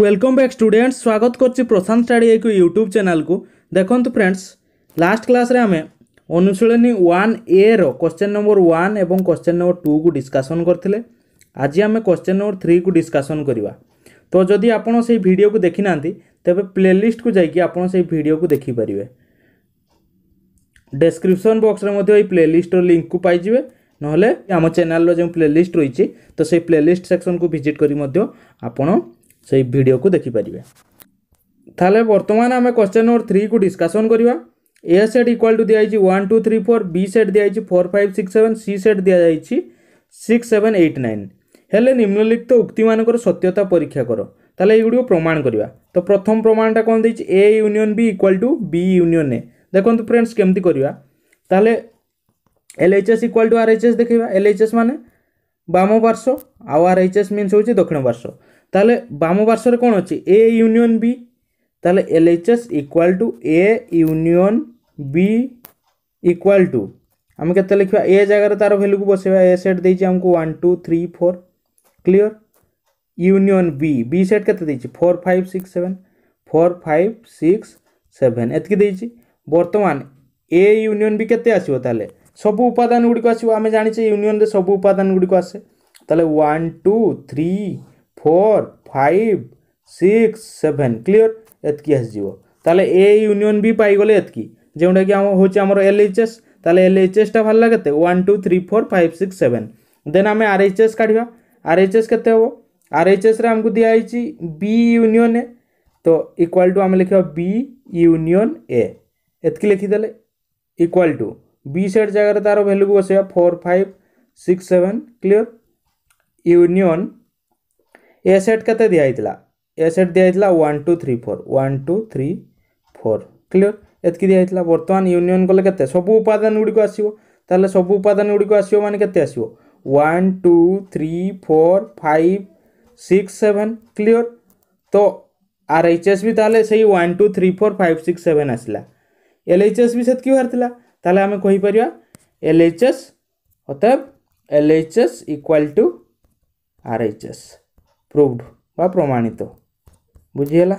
welcome back students স্বাগত করছি প্রশান্ত study এক ইউট্ୟୁବ୍ ଚ୍ୟାନେଲ୍କୁ ଦେଖନ୍ତୁ ଫ୍ରେଣ୍ଡସ୍ ଲାଷ୍ଟ କ୍ଲାସ୍ରେ ଆମେ ଅନୁଶୀଳନୀ ୱାନ୍ ଏର କୋଶ୍ଚେନ୍ ନମ୍ବର ୱାନ୍ ଏବଂ କୋଶ୍ଚେନ୍ ନମ୍ବର ଟୁକୁ ଡିସ୍କସନ୍ କରିଥିଲେ ଆଜି ଆମେ କୋଶ୍ଚେନ୍ ନମ୍ବର ଥ୍ରୀକୁ ଡିସ୍କସନ୍ କରିବା ତ ଯଦି ଆପଣ ସେଇ ଭିଡ଼ିଓକୁ ଦେଖିନାହାନ୍ତି ତେବେ ପ୍ଲେଲିଷ୍ଟକୁ ଯାଇକି ଆପଣ ସେଇ ଭିଡ଼ିଓକୁ ଦେଖିପାରିବେ ଡେସ୍କ୍ରିପସନ୍ ବକ୍ସରେ ମଧ୍ୟ ଏଇ ପ୍ଲେଲିଷ୍ଟର ଲିଙ୍କକୁ ପାଇଯିବେ ନହେଲେ ଆମ ଚ୍ୟାନେଲ୍ର ଯେଉଁ ପ୍ଲେଲିଷ୍ଟ ରହିଛି ତ ସେଇ ପ୍ଲେଲିଷ୍ଟ ସେକ୍ସନ୍କୁ ଭିଜିଟ୍ କରି ମଧ୍ୟ ଆପଣ সেই ভিডিওকে দেখিপারে তাহলে বর্তমান আমি কোশ্চেন নম্বর থ্রি কু ডিসকসন করা এ সেট ইকুয়াল টু দিয়েছি one two three four B set দিয়েছি four five six seven C set দিয়েছি সিক্স সেভেন এইট নাইন হলে নিম্নলিখিত উক্তি মানকর সত্যতা পরীক্ষা কর তাহলে এইগুড়ি প্রমাণ করা তো প্রথম প্রমাণটা কম দিয়েছি A union B equal to B union A দেখুন ফ্রেন্ডস কেমতি করা তাহলে এলএচএস ইকুয়াল টু আরএচএস দেখবা এলএচএস মানে বাম পার্শ্ব আও আরএচএস মিন্স হচ্ছে দক্ষিণ পার্শ্ব ତାହେଲେ ବାମ ପାର୍ଶ୍ୱରେ କ'ଣ ଅଛି ଏ ୟୁନିଅନ୍ ବି ତାହେଲେ L H S equal to A union B equal to ଆମେ କେତେ ଲେଖିବା ଏ ଜାଗାରେ ତା'ର ଭ୍ୟାଲୁକୁ ବସାଇବା ଏ ସେଟ୍ ଦେଇଛି ଆମକୁ one two three four clear union B B set କେତେ ଦେଇଛି four five six seven four five six seven ଏତିକି ଦେଇଛି ବର୍ତ୍ତମାନ ଏ ୟୁନିଅନ୍ ବି କେତେ ଆସିବ ତାହେଲେ ସବୁ ଉପାଦାନ ଗୁଡ଼ିକ ଆସିବ ଆମେ ଜାଣିଛେ ୟୁନିଅନ୍ରେ ସବୁ ଉପାଦାନ ଗୁଡ଼ିକ ଆସେ ତାହେଲେ one two three four five six seven clear एतक आसो ताले ए यूनियन भी पाईगले एतकी जोटा कि हमारे एल एच एस तेल एल एच एस टा भाला कैसे one two three four five six seven then आम आर एच एस काढ़ आर एच एस के आर एच एस रेमको दिखाई बी यूनियन ए तो इक्वाल टू आम लिखा बी यूनियन एतक लिखीदे इक्वाल टू बी सैड जगह तार भैल्यू को बस four five six seven clear union A set के दिखाला एसेट दिखाला one two three four one two three four clear एतक दिखाई बर्तमान यूनियन कले के सब उपादान गुड़क आसो तेल सब उपादान गुड़क आसो मान के आस two three four five six seven clear तो आर एच एस भी तेल से ही one two three four five six seven आसला एल एच एस भी सेको बाहर तेल आम कहींपर एल एच एस अतएव L H S equal to R H S proof बा प्रमाणित बुझीगला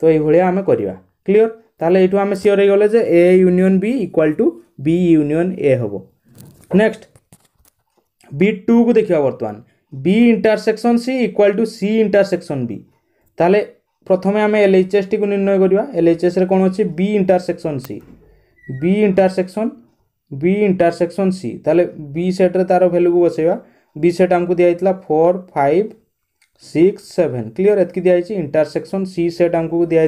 तो यही आम करवा क्लीअर तेल यू आम सियोर हो गले A union B equal to B union A हम नेक्स्ट बी टू को देखा बर्तमान B intersection C equal to C intersection B ताले प्रथम आम एल एच एस टी निर्णय करवा एल एच एस कौन अच्छे B intersection C B intersection B intersection C ताले बी सेट्रे तार भैल्यू को बसवा बी सेट आमको दिखाई four five six seven clear এতকি দিয়া হয়েছে ইন্টারসেকশন সি সেট আমি দিয়া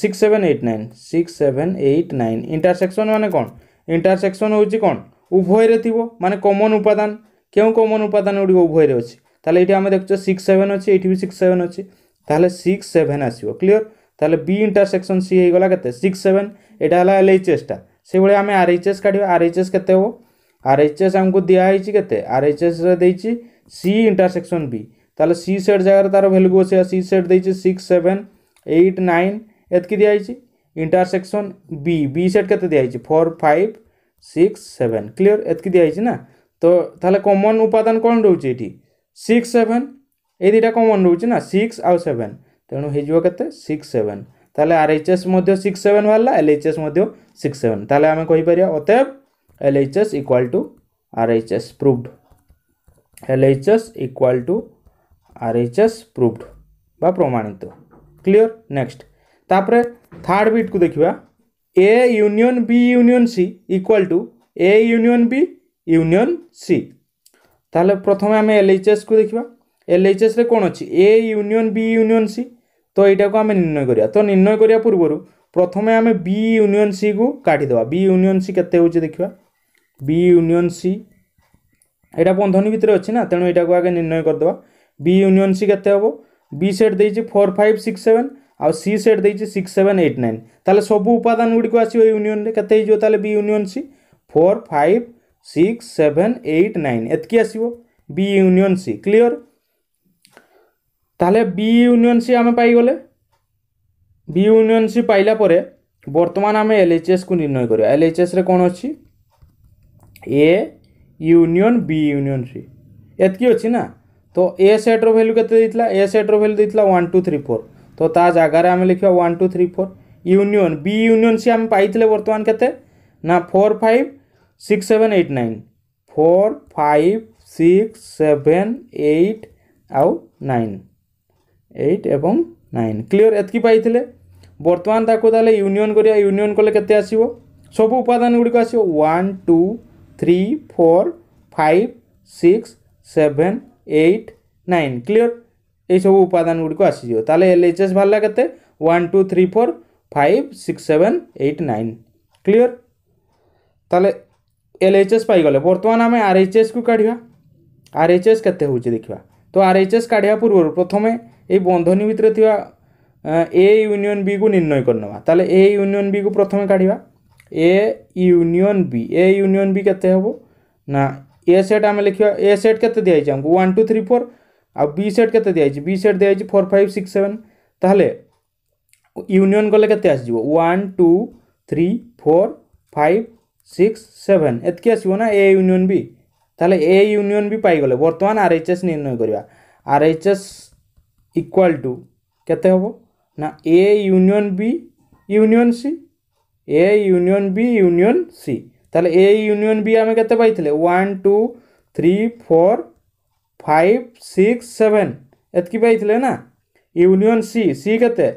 six seven eight nine six seven eight nine intersection মানে কোণ ইন্টারসেকশন হচ্ছে কোণ উভয়ের থাকবে মানে কমন উপাদান কেউ কমন উপাদান গুড়ি উভয়ের অছে তাহলে এটি আমি দেখছো সিক্স সেভেন অছে এটি বি সিক্স সেভেন অছে তাহলে সিক্স সেভেন আসবে ক্লিয়র তাহলে বি ইন্টারসেকশন সি হয়েগলা কেতে সিক্স সেভেন এটা হল এলএইচএসটা সেইভাবে আমি আরএইচএস কাটিবা আরএইচএস কেতে হব আরএইচএস আমাকে দিয়া হয়েছে কেতে আরএইচএসরে দিয়েছি সি ইন্টারসেকশন বি তাহলে সি সেট জায়গায় তার ভ্যালু বসাইবা সি সেট দিয়েছে সিক্স সেভেন এইট নাইন এতকি দিয়া হয়েছে ইন্টারসেকশন বি বি সেট কেতে দিয়া হয়েছে four five six seven clear এতকি দিয়া হয়েছে না তো তাহলে কমন উপাদান কোণ রয়েছে এটি সিক্স সেভেন এই দুইটা কমন রয়েছে না সিক্স আউ সেভেন তেমন হয়ে কেতে সিক্স সেভেন তাহলে R H S six seven বাহারা L H S six seven তাহলে আমি কইপার অতএব L H S equal to R H S proved LHS equal to RHS proved বা প্রমাণিত ক্লিয়ার নেক্সট তাপরে থার্ড বিটকু দেখিবা A union B union C equal to A union B union C তাহলে প্রথমে আমি এলএইচএসকু দেখিবা এলএইচএসরে কোণ অছি A union B union C তো এইটাকু আমি নির্ণয় করিয়া তো নির্ণয় করিয়া পূর্বরু প্রথমে আমি বি ইউনিয়ন সি কু কাটি দেবা বি ইউনিয়ন সি কেতে হচ্ছে দেখিবা বি ইউনিয়ন সি এটা বন্ধনী ভিতরে অছি না তেমন এটা আগে নির্ণয় করে দেওয়া বি ইউনিয়ন সি কত হব বি সেট দিয়েছি ফোর ফাইভ সিক্স সেভেন আউ সি সেট দিয়েছি সিক্স সেভেন এইট নাইন তাহলে সবু উপাদান গুড়ি আসবে ইউনিয়ন কত হয়ে তাহলে B union C four five six seven eight nine এতকি আসব বি ইউনিয়ন সি ক্লিয়র তাহলে বি ইউনিয়ন সি আমি পাইগলে বি ইউনিয়ন সি পাইলা পরে বর্তমান আমি এলএচএস কু নির্ণয় করি এলএচএস রে কোন অছি A union B union C एतक अच्छी ना तो ए सेट्र भैल्यू के ए सेट्र भैल्यू देता वन टू थ्री फोर तो ता जगार आम लिखा one two three four union B union C आम पाई बर्तमान के four five six seven eight nine four five six seven eight आउ नाइन एट एवं नाइन क्लीयर एतक पाई बर्तमान ताकूल यूनियन करूनियन कले के आसान गुड़िक आसान to three four five six seven eight nine clear ये सब उपादान गुड़िक आसीज तेल एल एच एस बाहर के one two three four five six seven eight nine clear तेल एल एच एस पाईगले बर्तमान आम आर एच एस को काढ़ आर एच एस के देखा तो आर एच एस काढ़ा पूर्व प्रथम ये बंधनी भितर ए यूनियन बी को निर्णय करने ए यूनियन बी को प्रथम काढ़ A union B A union B केते हेबो ना ए सेट आम लिखा ए सेट के दिखाई हमको वन टू थ्री फोर आ सेट के दिया बी सेट दिया फोर फाइव सिक्स सेवेन तेल यूनियन गले के आसी जीवो 1 2 3 4 5 6 7 एतके आसीबो ना ए यूनियन बी ताहले ए यूनियन बी पाई गले वर्तमान आरएचएस निर्णय करबा आरएचएस इक्वल टू केते होबो ना A union B union C A union B union C তাহলে এ ইউনিয়ন বি আমি কেতে পাইলে one two three four five six seven এতকি পাইলে না ইউনিয়ন সি সি কেতে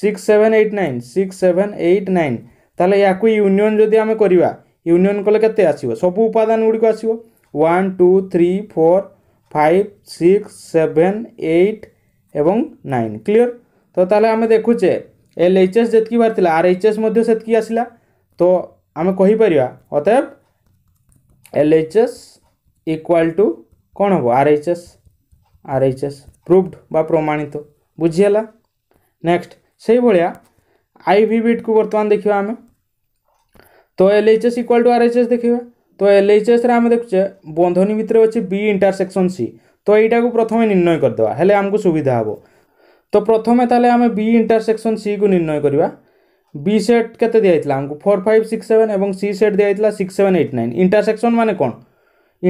six seven eight nine six seven eight nine তাহলে ইয়াকু ইউনিয়ন যদি আমি করিবা ইউনিয়ন কলে কেতে আসিব সবু উপাদান গুড়িক আসিব one two three four five six seven eight এবং নাইন ক্লিয়ার তো তাহলে আমি দেখুছে ଏଲ୍ ଏଚ୍ ଏସ୍ ଯେତିକି ବାର ଥିଲା ଆର୍ ଏଚ୍ ଏସ୍ ମଧ୍ୟ ସେତିକି ଆସିଲା ତ ଆମେ କହିପାରିବା ଅତଏବ L H S equal to କ'ଣ ହେବ R H S R H S proved ବା ପ୍ରମାଣିତ ବୁଝିହେଲା ନେକ୍ସଟ ସେଇଭଳିଆ ଆଇ ଭି ବିଟ୍କୁ ବର୍ତ୍ତମାନ ଦେଖିବା ଆମେ ତ L H S equal to R H S ଦେଖିବା ତ ଏଲ୍ ଏଚ୍ ଏସ୍ରେ ଆମେ ଦେଖୁଛେ ବନ୍ଧନୀ ଭିତରେ ଅଛି ବି ଇଣ୍ଟରସେକ୍ସନ୍ ସି ତ ଏଇଟାକୁ ପ୍ରଥମେ ନିର୍ଣ୍ଣୟ କରିଦେବା ହେଲେ ଆମକୁ ସୁବିଧା ହେବ তো প্রথমে তাহলে আমি বি ইন্টারসেকশন সি কু নির্ণয় করা বি সেট কেতে দিয়েছিল আমি ফোর ফাইভ সিক্স সেভেন এবং সি সেট দিয়েছিল six seven eight nine intersection মানে কোণ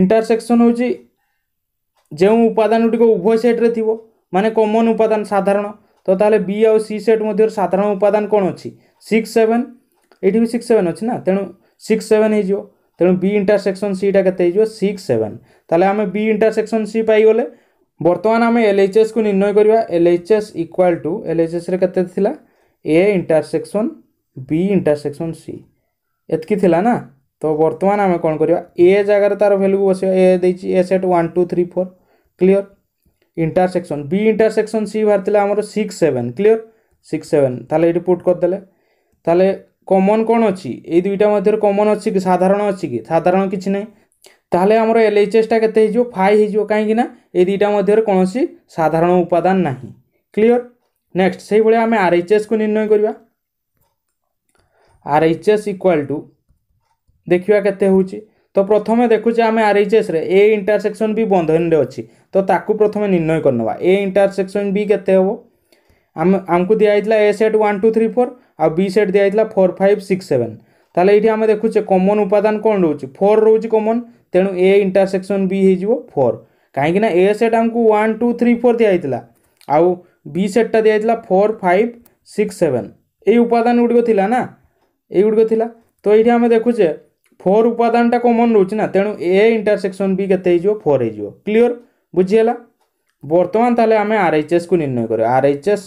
ইন্টারসেকশন হচ্ছে যে উপাদান গুটিক উভয় সেট্রে থিব মানে কমন উপাদান সাধারণ তো তাহলে বি আউ সি সেট মধ্যে সাধারণ উপাদান কোণ অছি six seven eighty B six seven অছি না তেণু সিক্স সেভেন হয়ে তেণু বি ইন্টারসেকশন সিটা কেতে হয়ে সিক্স সেভেন তাহলে আমি বি ইন্টারসেকশন সি পাইগলে ବର୍ତ୍ତମାନ ଆମେ ଏଲ୍ଏଚ୍ଏସ୍କୁ ନିର୍ଣ୍ଣୟ କରିବା ଏଲ୍ଏଚ୍ଏସ୍ ଇକ୍ୱାଲ୍ ଟୁ ଏଲ୍ଏଚ୍ଏସ୍ରେ କେତେ ଥିଲା A intersection B intersection C ଏତିକି ଥିଲା ନା ତ ବର୍ତ୍ତମାନ ଆମେ କ'ଣ କରିବା ଏ ଜାଗାରେ ତା'ର ଭ୍ୟାଲ୍ୟୁକୁ ବସିବା ଏ ଦେଇଛି A set one two three four clear intersection B intersection C ବାହାରିଥିଲା ଆମର six seven clear six seven ତାହେଲେ ଏଇଠି ପୁଟ୍ କରିଦେଲେ ତାହେଲେ କମନ୍ କ'ଣ ଅଛି ଏଇ ଦୁଇଟା ମଧ୍ୟରେ କମନ୍ ଅଛି କି ସାଧାରଣ ଅଛି କି ସାଧାରଣ କିଛି ନାହିଁ ତାହେଲେ ଆମର ଏଲ୍ ଏଚ୍ ଏସ୍ଟା କେତେ ହେଇଯିବ ଫାଇଭ୍ ହେଇଯିବ କାହିଁକି ନା ଏ ଦୁଇଟା ମଧ୍ୟରେ କୌଣସି ସାଧାରଣ ଉପାଦାନ ନାହିଁ କ୍ଲିଅର୍ ନେକ୍ସଟ ସେଇଭଳିଆ ଆମେ ଆର୍ ଏଚ୍ ଏସ୍କୁ ନିର୍ଣ୍ଣୟ କରିବା R H S equal to ଦେଖିବା କେତେ ହେଉଛି ତ ପ୍ରଥମେ ଦେଖୁଛେ ଆମେ ଆର୍ ଏଚ୍ ଏସ୍ରେ ଏ ଇଣ୍ଟରସେକ୍ସନ୍ ବି ବନ୍ଧନୀରେ ଅଛି ତ ତାକୁ ପ୍ରଥମେ ନିର୍ଣ୍ଣୟ କରିନେବା ଏ ଇଣ୍ଟରସେକ୍ସନ୍ ବି କେତେ ହେବ ଆମ ଆମକୁ ଦିଆହେଇଥିଲା A set one two three four ଆଉ ବି ସେଟ୍ ଦିଆହେଇଥିଲା ଫୋର୍ ଫାଇଭ୍ ସିକ୍ସ ସେଭେନ୍ ତାହେଲେ ଏଇଠି ଆମେ ଦେଖୁଛେ କମନ୍ ଉପାଦାନ କ'ଣ ରହୁଛି ଫୋର୍ ରହୁଛି କମନ୍ ତେଣୁ ଏ ଇଣ୍ଟରସେକ୍ସନ୍ ବି ହେଇଯିବ ଫୋର୍ କାହିଁକିନା ଏ ସେଟ୍ ଆମକୁ ୱାନ୍ ଟୁ ଥ୍ରୀ ଫୋର୍ ଦିଆହେଇଥିଲା ଆଉ ବି ସେଟ୍ଟା ଦିଆହେଇଥିଲା ଫୋର୍ ଫାଇଭ୍ ସିକ୍ସ ସେଭେନ୍ ଏଇ ଉପାଦାନ ଗୁଡ଼ିକ ଥିଲା ନା ଏଇଗୁଡ଼ିକ ଥିଲା ତ ଏଇଠି ଆମେ ଦେଖୁଛେ ଫୋର୍ ଉପାଦାନଟା କମନ୍ ରହୁଛି ନା ତେଣୁ ଏ ଇଣ୍ଟରସେକ୍ସନ୍ ବି କେତେ ହେଇଯିବ ଫୋର୍ ହେଇଯିବ କ୍ଲିଅର୍ ବୁଝିହେଲା ବର୍ତ୍ତମାନ ତାହେଲେ ଆମେ ଆର୍ଏଚ୍ଏସ୍କୁ ନିର୍ଣ୍ଣୟ କରିବା ଆର୍ଏଚ୍ଏସ୍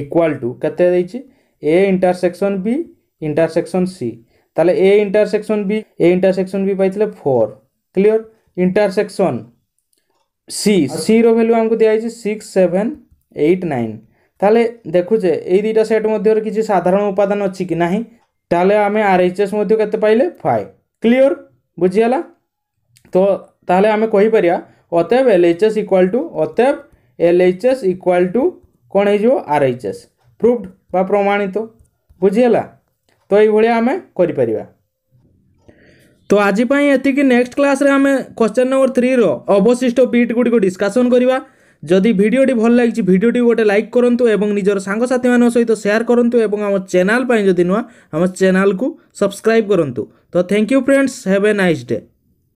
ଇକ୍ୱାଲ୍ ଟୁ କେତେ ଦେଇଛି A intersection B intersection C তাহলে A intersection B A intersection B পাইলে ফোর ক্লিয়র ইন্টারসেকশন সি সির ভ্যালু আমি দিয়া হয়েছে সিক্স সেভেন এইট নাইন তাহলে দেখুছে এই দুইটা সেট মধ্যে কিছু সাধারণ উপাদান অছি কি না তাহলে আমি আর এইচ এস মধ্যে কত পাইলে ফাইভ ক্লিয়র বুঝিগলা তো তাহলে আমি কহিপারিবা অতএব L H S equal to অতএব L H S equal to କ'ଣ ହେଇଯିବ ଆର୍ ଏଚ୍ ଏସ୍ ପ୍ରୁଭ୍ଡ ବା ପ୍ରମାଣିତ ବୁଝିହେଲା ତ ଏଇଭଳିଆ ଆମେ କରିପାରିବା ତ ଆଜି ପାଇଁ ଏତିକି ନେକ୍ସଟ କ୍ଲାସ୍ରେ ଆମେ କ୍ୱେଶ୍ଚନ୍ ନମ୍ବର ଥ୍ରୀର ଅବଶିଷ୍ଟ ପିଟ୍ ଗୁଡ଼ିକ ଡିସ୍କସନ୍ କରିବା ଯଦି ଭିଡ଼ିଓଟି ଭଲ ଲାଗିଛି ଭିଡ଼ିଓଟି ଗୋଟେ ଲାଇକ୍ କରନ୍ତୁ ଏବଂ ନିଜର ସାଙ୍ଗସାଥିମାନଙ୍କ ସହିତ ସେୟାର କରନ୍ତୁ ଏବଂ ଆମ ଚ୍ୟାନେଲ୍ ପାଇଁ ଯଦି ନୂଆ ଆମ ଚ୍ୟାନେଲ୍କୁ ସବସ୍କ୍ରାଇବ୍ କରନ୍ତୁ ତ thank you friends have a nice day